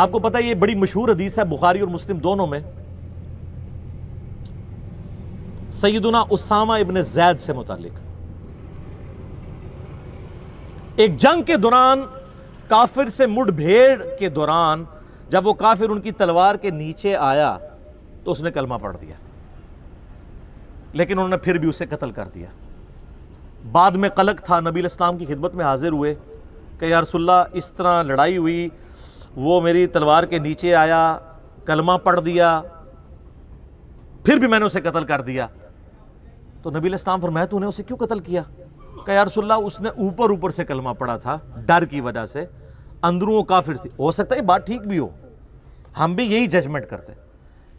आपको पता है ये बड़ी मशहूर हदीस है बुखारी और मुस्लिम दोनों में सईदना उसामा इबन जैद से मुतालिक एक जंग के दौरान काफिर से मुठभेड़ के दौरान जब वो काफिर उनकी तलवार के नीचे आया तो उसने कलमा पढ़ दिया लेकिन उन्होंने फिर भी उसे कत्ल कर दिया बाद में कलक था नबी इस्लाम की खिदमत में हाजिर हुए कि यारसुल्ला इस तरह लड़ाई हुई वो मेरी तलवार के नीचे आया कलमा पढ़ दिया फिर भी मैंने उसे कत्ल कर दिया तो नबी इस्लाम फरमाया तूने उसे क्यों कत्ल किया क्या यार उसने ऊपर ऊपर से कलमा पढ़ा था डर की वजह से अंदरों वो काफिर थी हो सकता है बात ठीक भी हो हम भी यही जजमेंट करते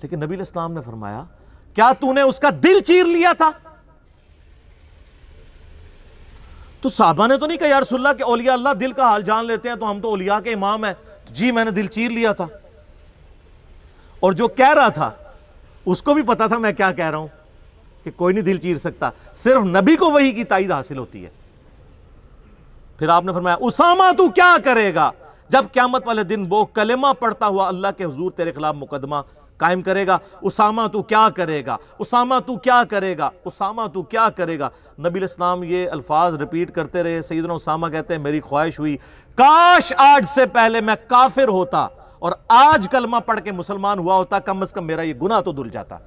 लेकिन नबी इस्लाम ने फरमाया क्या तूने उसका दिल चीर लिया था तो साहबा ने तो नहीं कहा यार के ओलिया अल्लाह दिल का हाल जान लेते हैं तो हम तो ओलिया के इमाम हैं जी मैंने दिल चीर लिया था और जो कह रहा था उसको भी पता था मैं क्या कह रहा हूं कि कोई नहीं दिल चीर सकता सिर्फ नबी को वही की ताइद हासिल होती है फिर आपने फरमाया उसामा तू क्या करेगा जब क्यामत वाले दिन वो कलेमा पढ़ता हुआ अल्लाह के हजूर तेरे खिलाफ मुकदमा कायम करेगा उसामा तू क्या करेगा उसामा तू क्या करेगा उसामा तू क्या करेगा नबी इस्लाम ये अल्फाज रिपीट करते रहे सईदना उसामा कहते हैं मेरी ख्वाहिश हुई काश आज से पहले मैं काफिर होता और आज कलमा पढ़ के मुसलमान हुआ होता कम अज कम मेरा ये गुना तो धुल जाता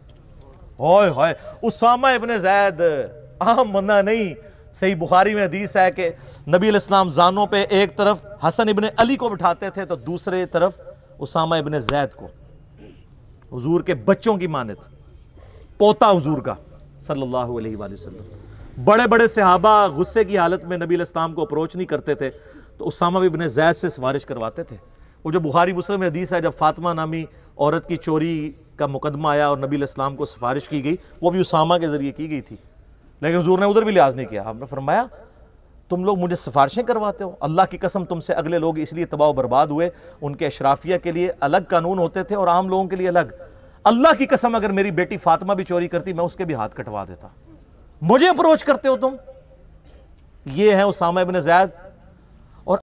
होय होय उसामा इबन जैद आम मना नहीं सही बुखारी में हदीस है कि नबी इस्लाम जानों पे एक तरफ हसन इबन अली को बिठाते थे तो दूसरे तरफ उसामा इबन जैद को हुजूर के बच्चों की मानत पोता हुजूर का सल्लल्लाहु अलैहि वसल्लम बड़े बड़े सहाबा गुस्से की हालत में नबी इस्लाम को अप्रोच नहीं करते थे तो उसामा भी अपने जैद से सिफारिश करवाते थे वो जो बुखारी मुस्लिम हदीस है जब फातिमा नामी औरत की चोरी का मुकदमा आया और नबी इस्लाम को सिफारिश की गई वो भी उसामा के ज़रिए की गई थी लेकिन हजूर ने उधर भी लिहाज नहीं किया आपने फरमाया तुम लोग मुझे सिफारिशें करवाते हो अल्लाह की कसम तुमसे अगले लोग इसलिए तबाह बर्बाद हुए उनके अशराफिया के लिए अलग कानून होते थे और आम लोगों के लिए अलग अल्लाह की कसम अगर मेरी बेटी फातिमा भी चोरी करती मैं उसके भी हाथ कटवा देता मुझे अप्रोच करते हो तुम ये है उसामा इबन जैद